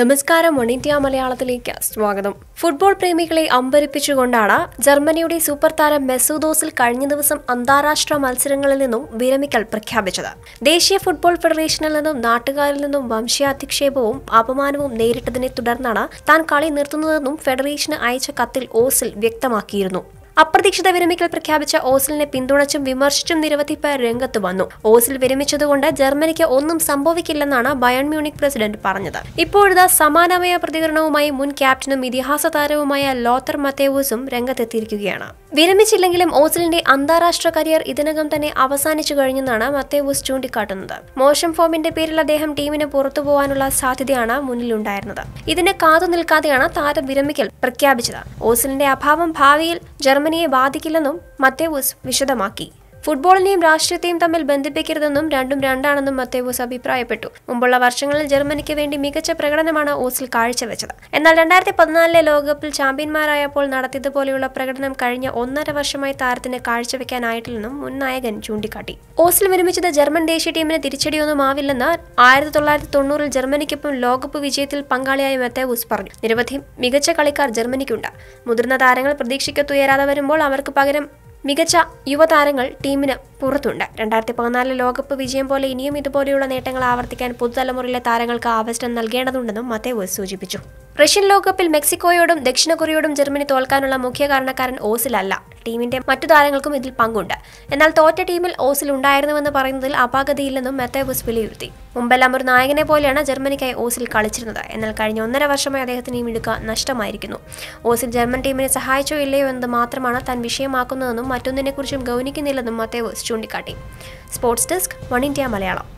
നമസ്കാരം one India മലയാളത്തിലേക്ക് സ്വാഗതം ഫുട്ബോൾ പ്രേമികളെ അമ്പരിപ്പിച്ചുകൊണ്ടാണ് ജർമ്മനിയുടെ സൂപ്പർ താരം മെസൂദോസിൽ കഴിഞ്ഞ ദിവസം അന്താരാഷ്ട്ര മത്സരങ്ങളിൽ നിന്നും വിരമിക്കൽ പ്രഖ്യാപിച്ചത് ദേശീയ ഫുട്ബോൾ ഫെഡറേഷനിൽ നിന്നും നാട്ടുകാരിൽ നിന്നും വംശാധിക്ഷേപവും അപമാനവും നേരിട്ടതിനെ തുടർന്നാണ് താൻ കളി നിർത്തുന്നതെന്നും ഫെഡറേഷന് അയച്ച കത്തിൽ ഓസിൽ വ്യക്തമാക്കിയിരുന്നു അപ്രതീക്ഷിത വിരമിക്കൽ പ്രഖ്യാപിച്ച ഓസിലിനെ പിന്തുണച്ചും വിമർശിച്ചും നിരവധി പേർ രംഗത്ത് വന്നു ഓസിൽ വിരമിച്ചതുകൊണ്ട് ജർമ്മനിക്ക് ഒന്നും സംഭവിക്കില്ലെന്നാണ് ബയൺ മ്യൂണിക് പ്രസിഡന്റ് പറഞ്ഞത് ഇപ്പോഴത്തെ സമാനമായ പ്രതികരണവുമായി മുൻ ക്യാപ്റ്റനും ഇതിഹാസ താരവുമായ ലോത്തർ മത്തേവൂസും രംഗത്തെത്തിയിരിക്കുകയാണ് വിരമിച്ചില്ലെങ്കിലും ഓസിലിന്റെ അന്താരാഷ്ട്ര കരിയർ ഇതിനകം തന്നെ അവസാനിച്ചു കഴിഞ്ഞെന്നാണ് മത്തേവൂസ് ചൂണ്ടിക്കാട്ടുന്നത് മോശം ഫോമിന്റെ പേരിൽ അദ്ദേഹം ടീമിന് പുറത്തു പോകാനുള്ള സാധ്യതയാണ് മുന്നിലുണ്ടായിരുന്നത് ഇതിന് കാതു നിൽക്കാതെയാണ് താരം വിരമിക്കൽ പ്രഖ്യാപിച്ചത് ഓസിലിന്റെ അഭാവം ഭാവിയിൽ ജർമ്മൻ ജർമ്മനിയെ ബാധിക്കില്ലെന്നും മത്തേവൂസ് വിശദമാക്കി ഫുട്ബോളിനെയും രാഷ്ട്രീയത്തെയും തമ്മിൽ ബന്ധിപ്പിക്കരുതെന്നും രണ്ടും രണ്ടാണെന്നും മത്തേവൂസ് അഭിപ്രായപ്പെട്ടു മുമ്പുള്ള വർഷങ്ങളിൽ ജർമ്മനിക്ക് വേണ്ടി മികച്ച പ്രകടനമാണ് ഓസിൽ കാഴ്ചവെച്ചത് എന്നാൽ രണ്ടായിരത്തി പതിനാലിലെ ലോകകപ്പിൽ ചാമ്പ്യന്മാരായപ്പോൾ നടത്തിയതുപോലെയുള്ള പ്രകടനം കഴിഞ്ഞ ഒന്നര വർഷമായി താരത്തിന് കാഴ്ചവെക്കാനായിട്ടില്ലെന്നും മുൻ നായകൻ ചൂണ്ടിക്കാട്ടി ഓസിൽ വിരമിച്ചത് ജർമ്മൻ ദേശീയ ടീമിന് തിരിച്ചടിയൊന്നും ആവില്ലെന്ന് ആയിരത്തി തൊള്ളായിരത്തി തൊണ്ണൂറിൽ ജർമ്മനിക്കൊപ്പം ലോകകപ്പ് വിജയത്തിൽ പങ്കാളിയായ മെത്തേവൂസ് പറഞ്ഞു നിരവധി മികച്ച കളിക്കാർ ജർമ്മനിക്കുണ്ട് മുതിർന്ന താരങ്ങൾ പ്രതീക്ഷിക്കത്തുയരാതെ വരുമ്പോൾ അവർക്ക് പകരം മികച്ച യുവതാരങ്ങൾ ടീമിന് പുറത്തുണ്ട് രണ്ടായിരത്തി പതിനാലിലെ ലോകകപ്പ് വിജയം പോലെ ഇനിയും ഇതുപോലെയുള്ള നേട്ടങ്ങൾ ആവർത്തിക്കാൻ പുതുതലമുറയിലെ താരങ്ങൾക്ക് അവസരം നൽകേണ്ടതുണ്ടെന്നും മത്തേവ് സൂചിപ്പിച്ചു റഷ്യൻ ലോകകപ്പിൽ മെക്സിക്കോയോടും ദക്ഷിണ കൊറിയയോടും ജർമ്മനി തോൽക്കാനുള്ള മുഖ്യ കാരണക്കാരൻ ഓസിലല്ല ടീമിന്റെ മറ്റു താരങ്ങൾക്കും ഇതിൽ പങ്കുണ്ട് എന്നാൽ തോറ്റ ടീമിൽ ഓസിൽ ഉണ്ടായിരുന്നുവെന്ന് പറയുന്നതിൽ അപാകതയില്ലെന്നും മെത്തേബുസ് വിലയിരുത്തി മുമ്പെല്ലാം ഒരു നായകനെ പോലെയാണ് ജർമ്മനിക്കായി ഓസിൽ കളിച്ചിരുന്നത് എന്നാൽ കഴിഞ്ഞ ഒന്നര വർഷമായി അദ്ദേഹത്തിന് ഈ മിടുക്ക നഷ്ടമായിരിക്കുന്നു ഓസിൽ ജർമ്മൻ ടീമിനെ സഹായിച്ചോ ഇല്ലയോ എന്നത് മാത്രമാണ് താൻ വിഷയമാക്കുന്നതെന്നും മറ്റൊന്നിനെക്കുറിച്ചും ഗൗനിക്കുന്നില്ലെന്നും മത്തേവസ് ചൂണ്ടിക്കാട്ടി sports desk one India Malayalam